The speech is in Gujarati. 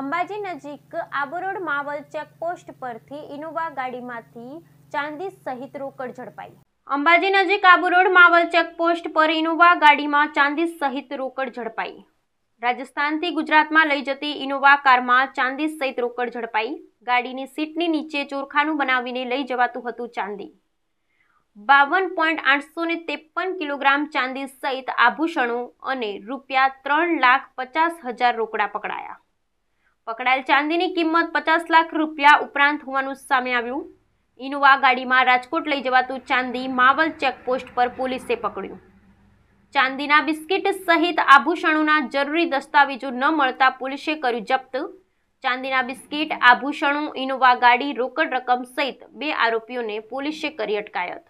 અંબાજી નજીક આબરોડ માવલ ચેકપોસ્ટ પરથી ઇનોવા ગાડીમાંથી ચાંદી સહિત રોકડ ઝડપાઈ અંબાજી નજીક આબરોડ માવલ ચેકપોસ્ટ પર ઇનોવા ગાડીમાં ચાંદી સહિત રોકડ ઝડપાઈ રાજસ્થાનથી ગુજરાતમાં લઈ જતી ઇનોવા કારમાં ચાંદી સહિત રોકડ ઝડપાઈ ગાડીની સીટની નીચે ચોરખાનું બનાવીને લઈ જવાતું હતું ચાંદી બાવન પોઈન્ટ આઠસો ને ત્રેપન કિલોગ્રામ ચાંદી સહિત આભૂષણો અને રૂપિયા ત્રણ લાખ પચાસ હજાર રોકડા પકડાયા પકડાયેલ ચાંદીની કિંમત પચાસ લાખ રૂપિયા ઉપરાંત હોવાનું સામે આવ્યું ઇનોવા ગાડીમાં રાજકોટ લઈ જવાતું ચાંદી માવલ ચેકપોસ્ટ પર પોલીસે પકડ્યું ચાંદીના બિસ્કિટ સહિત આભૂષણોના જરૂરી દસ્તાવેજો ન મળતા પોલીસે કર્યું જપ્ત ચાંદીના બિસ્કિટ આભૂષણો ઇનોવા ગાડી રોકડ રકમ સહિત બે આરોપીઓને પોલીસે કરી અટકાયત